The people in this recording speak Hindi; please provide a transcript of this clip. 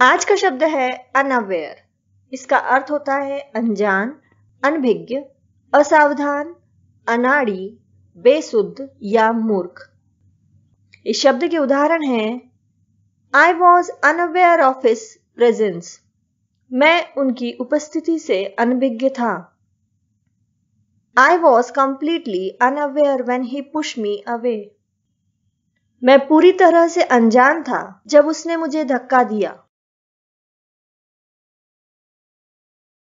आज का शब्द है अनअवेयर इसका अर्थ होता है अनजान अनभिज्ञ असावधान अनाड़ी बेसुद्ध या मूर्ख इस शब्द के उदाहरण है I was unaware of his presence मैं उनकी उपस्थिति से अनभिज्ञ था I was completely unaware when he push me away मैं पूरी तरह से अनजान था जब उसने मुझे धक्का दिया